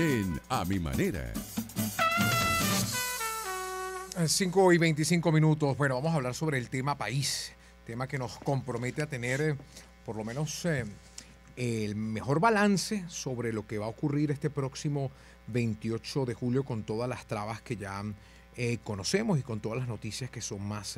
en A Mi Manera. 5 eh, y 25 minutos. Bueno, vamos a hablar sobre el tema país, tema que nos compromete a tener eh, por lo menos eh, el mejor balance sobre lo que va a ocurrir este próximo 28 de julio con todas las trabas que ya conocemos y con todas las noticias que son más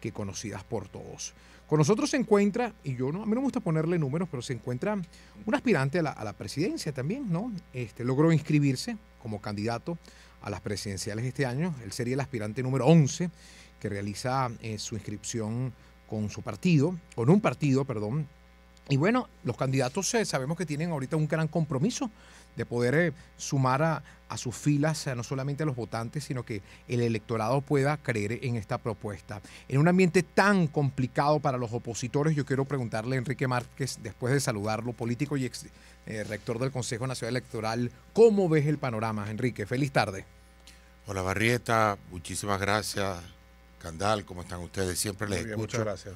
que conocidas por todos. Con nosotros se encuentra, y yo no, a mí no me gusta ponerle números, pero se encuentra un aspirante a la, presidencia también, ¿no? Este, logró inscribirse como candidato a las presidenciales este año. Él sería el aspirante número 11 que realiza eh, su inscripción con su partido, con un partido, perdón, y bueno, los candidatos eh, sabemos que tienen ahorita un gran compromiso de poder eh, sumar a, sus filas eh, no solamente a los votantes, sino que el electorado pueda creer en esta propuesta. En un ambiente tan complicado para los opositores, yo quiero preguntarle a Enrique Márquez, después de saludarlo, político y ex rector del Consejo Nacional Electoral, ¿cómo ves el panorama, Enrique? Feliz tarde. Hola Barrieta, muchísimas gracias. Candal, ¿cómo están ustedes? Siempre les escucho. Muchas gracias.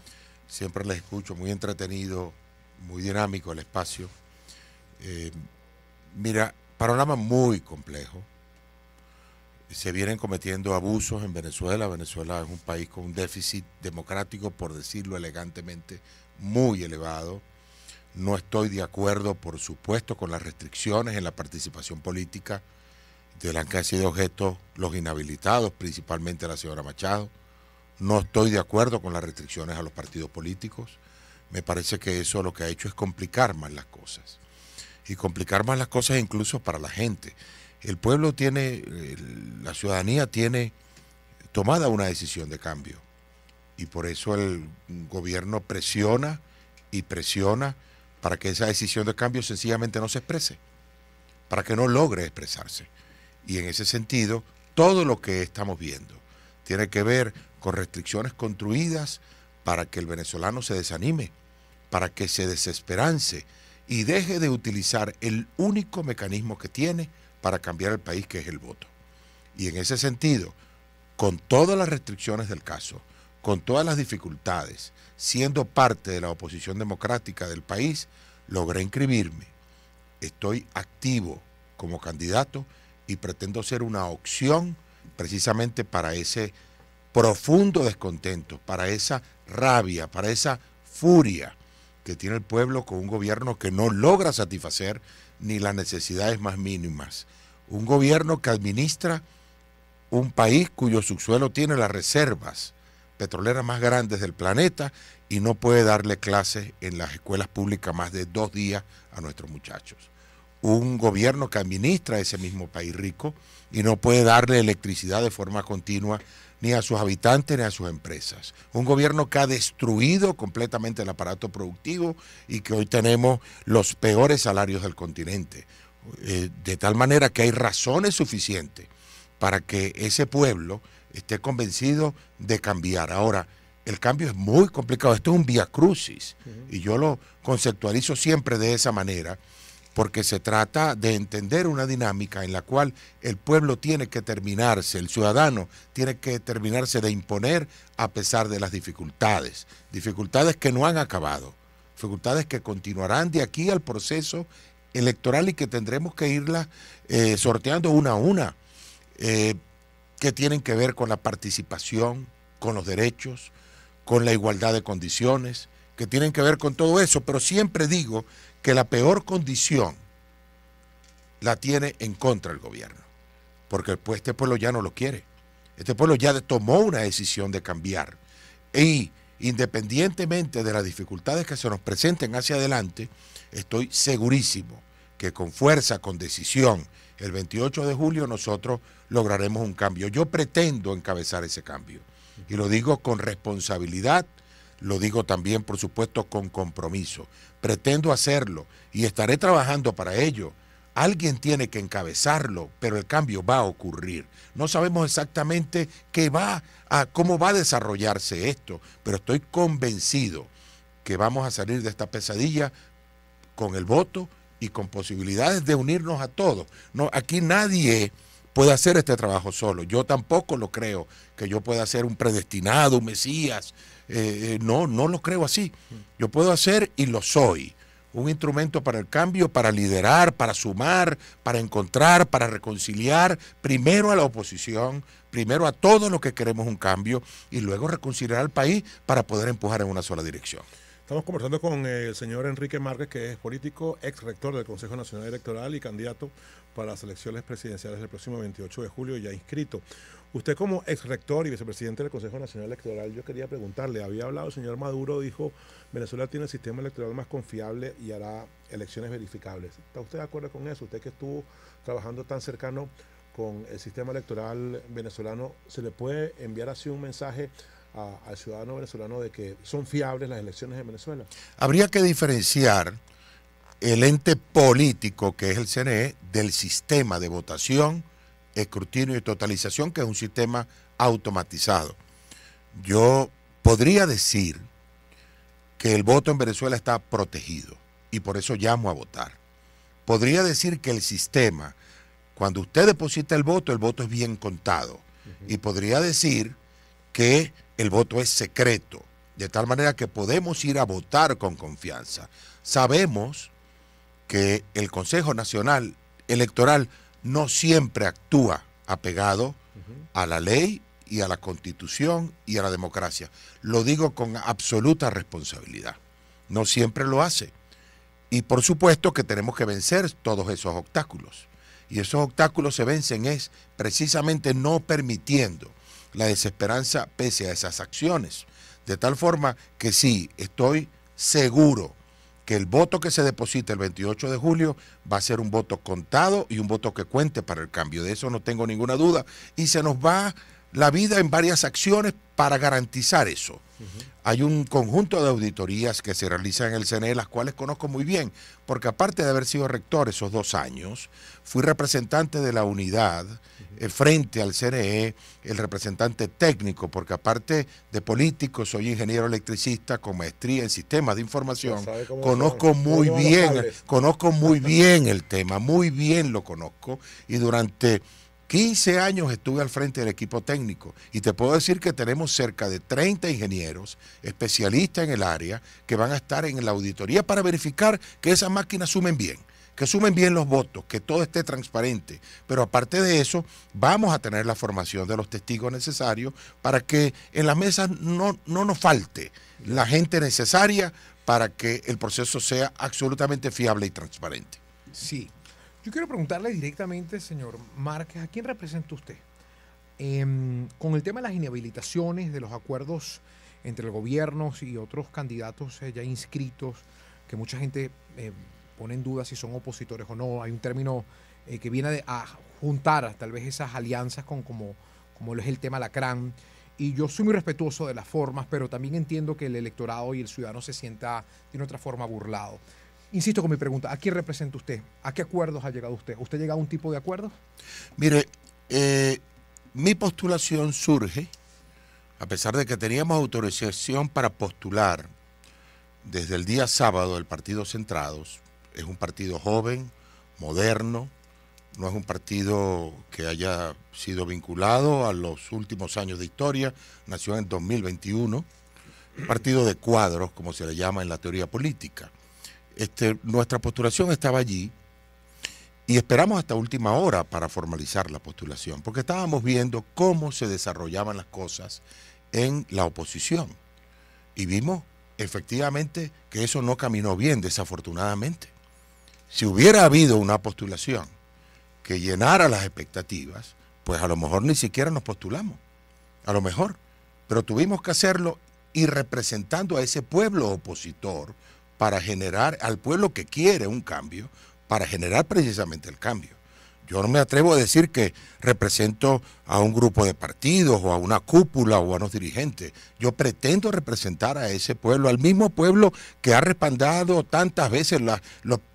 Siempre les escucho, muy entretenido muy dinámico el espacio. Eh, mira, panorama muy complejo. Se vienen cometiendo abusos en Venezuela. Venezuela es un país con un déficit democrático, por decirlo elegantemente, muy elevado. No estoy de acuerdo, por supuesto, con las restricciones en la participación política de la que han sido objeto los inhabilitados, principalmente la señora Machado. No estoy de acuerdo con las restricciones a los partidos políticos me parece que eso lo que ha hecho es complicar más las cosas. Y complicar más las cosas incluso para la gente. El pueblo tiene, la ciudadanía tiene tomada una decisión de cambio. Y por eso el gobierno presiona y presiona para que esa decisión de cambio sencillamente no se exprese, para que no logre expresarse. Y en ese sentido, todo lo que estamos viendo tiene que ver con restricciones construidas para que el venezolano se desanime para que se desesperance y deje de utilizar el único mecanismo que tiene para cambiar el país, que es el voto. Y en ese sentido, con todas las restricciones del caso, con todas las dificultades, siendo parte de la oposición democrática del país, logré inscribirme. Estoy activo como candidato y pretendo ser una opción precisamente para ese profundo descontento, para esa rabia, para esa furia que tiene el pueblo con un gobierno que no logra satisfacer ni las necesidades más mínimas. Un gobierno que administra un país cuyo subsuelo tiene las reservas petroleras más grandes del planeta y no puede darle clases en las escuelas públicas más de dos días a nuestros muchachos. Un gobierno que administra ese mismo país rico y no puede darle electricidad de forma continua ni a sus habitantes ni a sus empresas. Un gobierno que ha destruido completamente el aparato productivo y que hoy tenemos los peores salarios del continente. Eh, de tal manera que hay razones suficientes para que ese pueblo esté convencido de cambiar. Ahora, el cambio es muy complicado. Esto es un vía crucis. Y yo lo conceptualizo siempre de esa manera porque se trata de entender una dinámica en la cual el pueblo tiene que terminarse, el ciudadano tiene que terminarse de imponer a pesar de las dificultades, dificultades que no han acabado, dificultades que continuarán de aquí al proceso electoral y que tendremos que irlas eh, sorteando una a una, eh, que tienen que ver con la participación, con los derechos, con la igualdad de condiciones, que tienen que ver con todo eso, pero siempre digo que la peor condición la tiene en contra el gobierno, porque pues, este pueblo ya no lo quiere. Este pueblo ya tomó una decisión de cambiar. Y independientemente de las dificultades que se nos presenten hacia adelante, estoy segurísimo que con fuerza, con decisión, el 28 de julio nosotros lograremos un cambio. Yo pretendo encabezar ese cambio. Y lo digo con responsabilidad, lo digo también, por supuesto, con compromiso pretendo hacerlo y estaré trabajando para ello. Alguien tiene que encabezarlo, pero el cambio va a ocurrir. No sabemos exactamente qué va a cómo va a desarrollarse esto, pero estoy convencido que vamos a salir de esta pesadilla con el voto y con posibilidades de unirnos a todos. No, aquí nadie puede hacer este trabajo solo. Yo tampoco lo creo, que yo pueda ser un predestinado, un Mesías. Eh, eh, no, no lo creo así. Yo puedo hacer y lo soy. Un instrumento para el cambio, para liderar, para sumar, para encontrar, para reconciliar, primero a la oposición, primero a todos los que queremos un cambio y luego reconciliar al país para poder empujar en una sola dirección. Estamos conversando con eh, el señor Enrique Márquez, que es político, ex rector del Consejo Nacional Electoral y candidato para las elecciones presidenciales del próximo 28 de julio, ya inscrito. Usted como ex rector y vicepresidente del Consejo Nacional Electoral, yo quería preguntarle, había hablado el señor Maduro, dijo, Venezuela tiene el sistema electoral más confiable y hará elecciones verificables. ¿Está usted de acuerdo con eso? Usted que estuvo trabajando tan cercano con el sistema electoral venezolano, ¿se le puede enviar así un mensaje? a, al ciudadano venezolano de que son fiables las elecciones en Venezuela. Habría que diferenciar el ente político que es el CNE del sistema de votación, escrutinio y totalización, que es un sistema automatizado. Yo podría decir que el voto en Venezuela está protegido y por eso llamo a votar. Podría decir que el sistema, cuando usted deposita el voto, el voto es bien contado. Y podría decir que el voto es secreto, de tal manera que podemos ir a votar con confianza. Sabemos que el Consejo Nacional Electoral no siempre actúa apegado a la ley y a la constitución y a la democracia. Lo digo con absoluta responsabilidad. No siempre lo hace. Y por supuesto que tenemos que vencer todos esos obstáculos. Y esos obstáculos se vencen es precisamente no permitiendo la desesperanza pese a esas acciones. De tal forma que sí, estoy seguro que el voto que se deposita el 28 de julio va a ser un voto contado y un voto que cuente para el cambio. De eso no tengo ninguna duda. Y se nos va la vida en varias acciones para garantizar eso. Hay un conjunto de auditorías que se realizan en el CNE, las cuales conozco muy bien, porque aparte de haber sido rector esos dos años, fui representante de la unidad eh, frente al CNE, el representante técnico, porque aparte de político, soy ingeniero electricista con maestría en sistemas de información, conozco muy bien, conozco muy bien el tema, muy bien lo conozco, y durante 15 años estuve al frente del equipo técnico y te puedo decir que tenemos cerca de 30 ingenieros especialistas en el área que van a estar en la auditoría para verificar que esas máquinas sumen bien, que sumen bien los votos, que todo esté transparente. Pero aparte de eso, vamos a tener la formación de los testigos necesarios para que en las mesas no, no nos falte la gente necesaria para que el proceso sea absolutamente fiable y transparente. Sí, yo quiero preguntarle directamente, señor Márquez, ¿a quién representa usted? Em, con el tema de las inhabilitaciones, de los acuerdos entre el gobierno y otros candidatos eh, ya inscritos, que mucha gente eh, pone en duda si son opositores o no, hay un término eh, que viene a, juntar tal vez esas alianzas con como, como es el tema Lacrán. Y yo soy muy respetuoso de las formas, pero también entiendo que el electorado y el ciudadano se sienta de otra forma burlado. Insisto con mi pregunta, ¿a quién representa usted? ¿A qué acuerdos ha llegado usted? ¿Usted llega a un tipo de acuerdo? Mire, eh, mi postulación surge, a pesar de que teníamos autorización para postular desde el día sábado del Partido Centrados, es un partido joven, moderno, no es un partido que haya sido vinculado a los últimos años de historia, nació en 2021, partido de cuadros, como se le llama en la teoría política. Este, nuestra postulación estaba allí y esperamos hasta última hora para formalizar la postulación, porque estábamos viendo cómo se desarrollaban las cosas en la oposición. Y vimos efectivamente que eso no caminó bien, desafortunadamente. Si hubiera habido una postulación que llenara las expectativas, pues a lo mejor ni siquiera nos postulamos, a lo mejor, pero tuvimos que hacerlo y representando a ese pueblo opositor para generar al pueblo que quiere un cambio, para generar precisamente el cambio. Yo no me atrevo a decir que represento a un grupo de partidos o a una cúpula o a unos dirigentes. Yo pretendo representar a ese pueblo, al mismo pueblo que ha respaldado tantas veces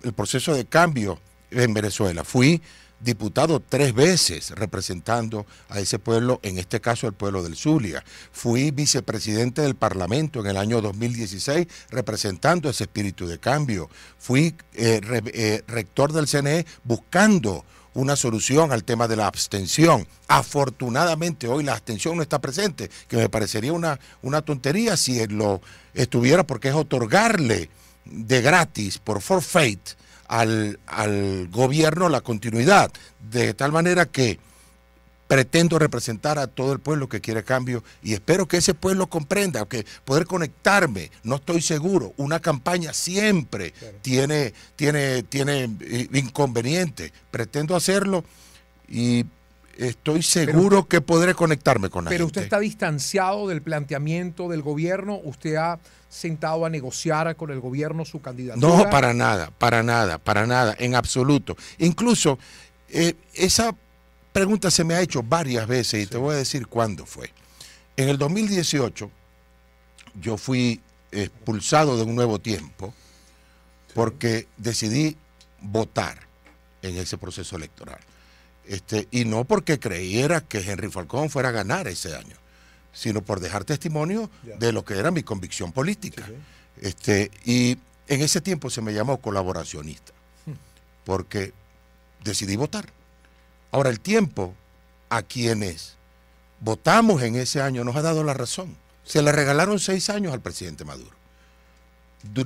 el proceso de cambio en Venezuela. Fui diputado tres veces representando a ese pueblo, en este caso el pueblo del Zulia. Fui vicepresidente del Parlamento en el año 2016 representando ese espíritu de cambio. Fui eh, eh, rector del CNE buscando una solución al tema de la abstención. Afortunadamente hoy la abstención no está presente, que me parecería una, una tontería si lo estuviera porque es otorgarle de gratis, por forfeit, al, gobierno la continuidad, de tal manera que pretendo representar a todo el pueblo que quiere cambio y espero que ese pueblo comprenda, que poder conectarme, no estoy seguro, una campaña siempre tiene, tiene, tiene inconvenientes, pretendo hacerlo y estoy seguro que podré conectarme con la Pero usted está distanciado del planteamiento del gobierno, usted ha sentado a negociar con el gobierno su candidatura. No, para nada, para nada, para nada, en absoluto. Incluso eh, esa pregunta se me ha hecho varias veces y te voy a decir cuándo fue. En el 2018 yo fui expulsado de un nuevo tiempo porque decidí votar en ese proceso electoral. Este, y no porque creyera que Henry Falcón fuera a ganar ese año, sino por dejar testimonio de lo que era mi convicción política. Este, y en ese tiempo se me llamó colaboracionista, hmm. porque decidí votar. Ahora, el tiempo a quienes votamos en ese año nos ha dado la razón. Se le regalaron seis años al presidente Maduro.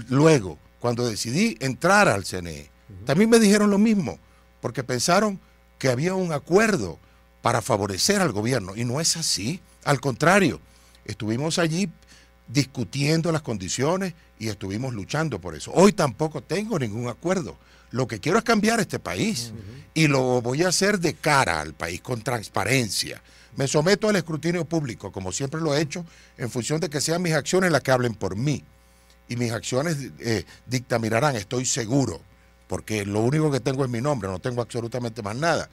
Luego, cuando decidí entrar al CNE, también me dijeron lo mismo, porque pensaron que había un acuerdo para favorecer al gobierno y no es así. Al contrario, estuvimos allí discutiendo las condiciones y estuvimos luchando por eso. Hoy tampoco tengo ningún acuerdo. Lo que quiero es cambiar este país y lo voy a hacer de cara al país, con transparencia. Me someto al escrutinio público, como siempre lo he hecho, en función de que sean mis acciones las que hablen por mí. Y mis acciones eh, dictaminarán, estoy seguro porque lo único que tengo es mi nombre, no tengo absolutamente más nada.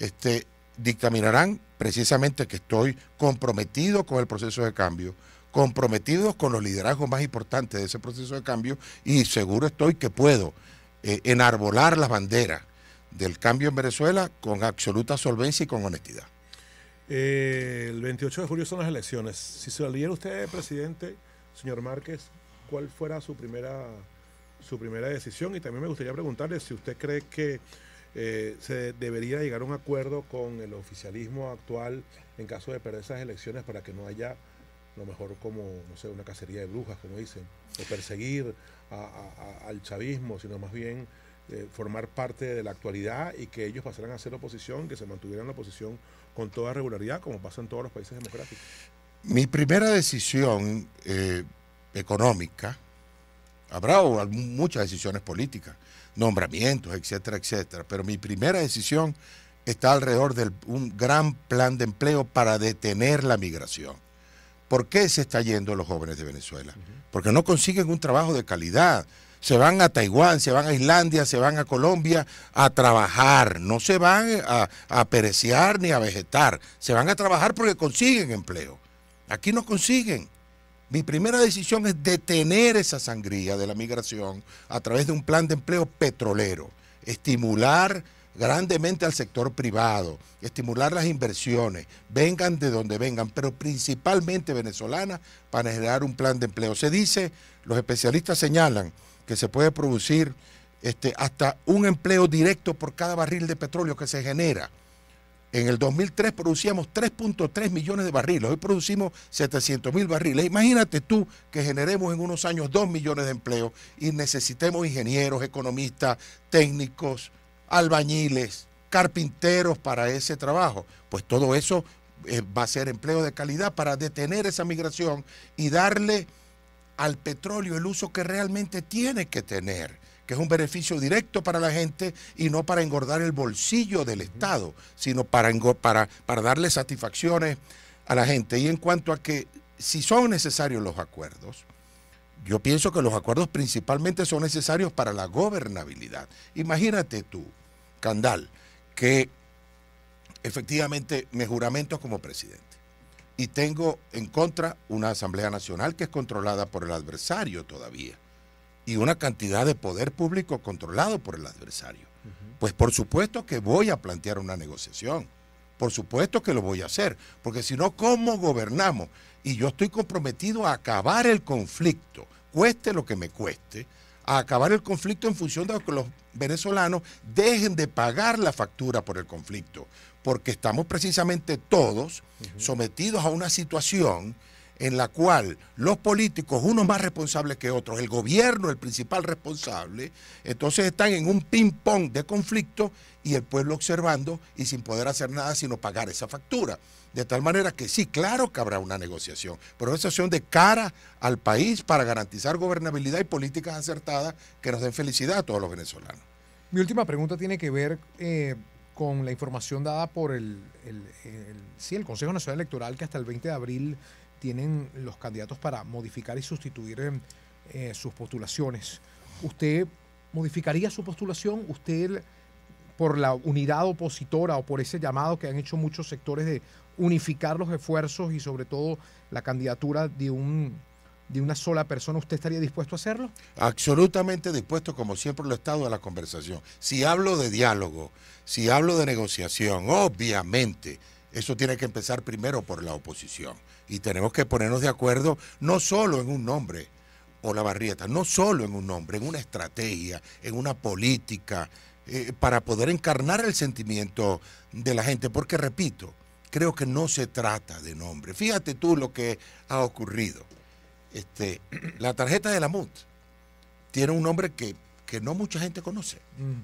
Este, dictaminarán precisamente que estoy comprometido con el proceso de cambio, comprometido con los liderazgos más importantes de ese proceso de cambio y seguro estoy que puedo eh, enarbolar las banderas del cambio en Venezuela con absoluta solvencia y con honestidad. Eh, el 28 de julio son las elecciones. Si se saliera usted presidente, señor Márquez, ¿cuál fuera su primera su primera decisión y también me gustaría preguntarle si usted cree que eh, se debería llegar a un acuerdo con el oficialismo actual en caso de perder esas elecciones para que no haya lo mejor como, no sé, una cacería de brujas, como dicen, o perseguir al chavismo, sino más bien eh, formar parte de la actualidad y que ellos pasaran a ser oposición, que se mantuvieran la oposición con toda regularidad, como pasa en todos los países democráticos. Mi primera decisión eh, económica Habrá muchas decisiones políticas, nombramientos, etcétera, etcétera. Pero mi primera decisión está alrededor de un gran plan de empleo para detener la migración. ¿Por qué se está yendo los jóvenes de Venezuela? Porque no consiguen un trabajo de calidad. Se van a Taiwán, se van a Islandia, se van a Colombia a trabajar. No se van a, a ni a vegetar. Se van a trabajar porque consiguen empleo. Aquí no consiguen. Mi primera decisión es detener esa sangría de la migración a través de un plan de empleo petrolero, estimular grandemente al sector privado, estimular las inversiones, vengan de donde vengan, pero principalmente venezolanas, para generar un plan de empleo. Se dice, los especialistas señalan que se puede producir este, hasta un empleo directo por cada barril de petróleo que se genera. En el 2003 producíamos 3.3 millones de barriles, hoy producimos 700 mil barriles. Imagínate tú que generemos en unos años 2 millones de empleos y necesitemos ingenieros, economistas, técnicos, albañiles, carpinteros para ese trabajo. Pues todo eso eh, va a ser empleo de calidad para detener esa migración y darle al petróleo el uso que realmente tiene que tener que es un beneficio directo para la gente y no para engordar el bolsillo del Estado, sino para, para, para darle satisfacciones a la gente. Y en cuanto a que si son necesarios los acuerdos, yo pienso que los acuerdos principalmente son necesarios para la gobernabilidad. Imagínate tú, Candal, que efectivamente me juramento como presidente y tengo en contra una Asamblea Nacional que es controlada por el adversario todavía y una cantidad de poder público controlado por el adversario. Pues por supuesto que voy a plantear una negociación. Por supuesto que lo voy a hacer, porque si no, ¿cómo gobernamos? Y yo estoy comprometido a acabar el conflicto, cueste lo que me cueste, a acabar el conflicto en función de que los venezolanos dejen de pagar la factura por el conflicto, porque estamos precisamente todos sometidos a una situación en la cual los políticos, unos más responsables que otros, el gobierno, el principal responsable, entonces están en un ping-pong de conflicto y el pueblo observando y sin poder hacer nada sino pagar esa factura. De tal manera que sí, claro que habrá una negociación, pero una negociación de cara al país para garantizar gobernabilidad y políticas acertadas que nos den felicidad a todos los venezolanos. Mi última pregunta tiene que ver eh, con la información dada por el, el, el Consejo Nacional Electoral que hasta el 20 de abril tienen los candidatos para modificar y sustituir em, eh, sus postulaciones. ¿Usted modificaría su postulación? ¿Usted, por la unidad opositora o por ese llamado que han hecho muchos sectores de unificar los esfuerzos y sobre todo la candidatura de un de una sola persona, ¿usted estaría dispuesto a hacerlo? Absolutamente dispuesto, como siempre lo he estado a la conversación. Si hablo de diálogo, si hablo de negociación, obviamente eso tiene que empezar primero por la oposición. Y tenemos que ponernos de acuerdo no solo en un nombre, o la barrieta, no solo en un nombre, en una estrategia, en una política, eh, para poder encarnar el sentimiento de la gente. Porque, repito, creo que no se trata de nombre. Fíjate tú lo que ha ocurrido. Este, la tarjeta de la MUT tiene un nombre que, no mucha gente conoce. Mm.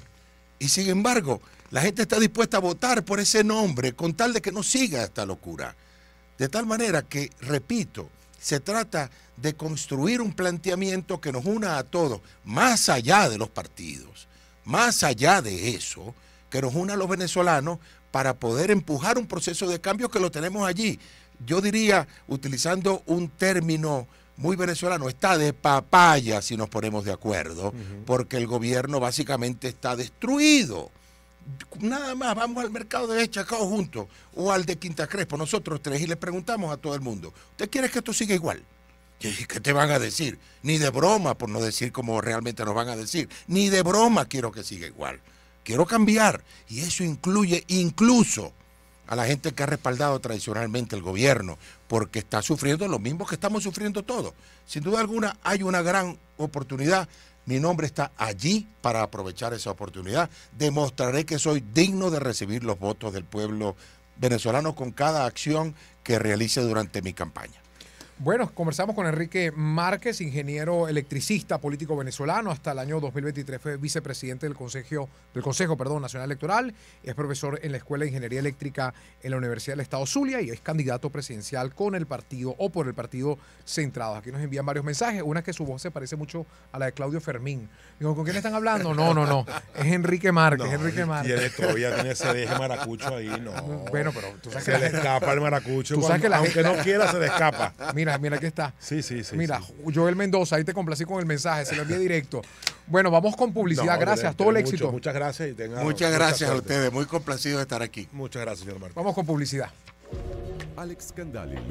Y sin embargo, la gente está dispuesta a votar por ese nombre con tal de que no siga esta locura. De tal manera que, repito, se trata de construir un planteamiento que nos una a todos, más allá de los partidos, más allá de eso, que nos una a los venezolanos para poder empujar un proceso de cambio que lo tenemos allí. Yo diría, utilizando un término muy venezolano, está de papaya si nos ponemos de acuerdo, porque el gobierno básicamente está destruido. Nada más, vamos al mercado de Chacao juntos o al de Quinta Crespo, nosotros tres, y le preguntamos a todo el mundo, ¿usted quiere que esto siga igual? ¿Qué te van a decir? Ni de broma, por no decir como realmente nos van a decir, ni de broma quiero que siga igual. Quiero cambiar. Y eso incluye incluso a la gente que ha respaldado tradicionalmente el gobierno, porque está sufriendo lo mismo que estamos sufriendo todos. Sin duda alguna hay una gran oportunidad. Mi nombre está allí para aprovechar esa oportunidad. Demostraré que soy digno de recibir los votos del pueblo venezolano con cada acción que realice durante mi campaña. Bueno, conversamos con Enrique Márquez, ingeniero electricista, político venezolano, hasta el año 2023 fue vicepresidente del Consejo, del Consejo perdón, Nacional Electoral, es profesor en la Escuela de Ingeniería Eléctrica en la Universidad del Estado Zulia y es candidato presidencial con el partido o por el partido centrado Aquí nos envían varios mensajes, una es que su voz se parece mucho a la de Claudio Fermín. Digo, ¿con quién están hablando? No, no, no, es Enrique Márquez, Enrique Márquez. Tiene, todavía tiene ese deje maracucho ahí, no. Bueno, pero tú sabes se que... le escapa el maracucho, tú sabes que la aunque no quiera se le escapa. Mira, mira, mira que está. Sí, sí, sí. Mira, Joel Mendoza, ahí te complací con el mensaje, se lo envié directo. Bueno, vamos con publicidad. gracias, todo el éxito. Muchas gracias y tengan... Muchas gracias a ustedes, muy complacido de estar aquí. Muchas gracias, señor Marcos. Vamos con publicidad. Alex Candali.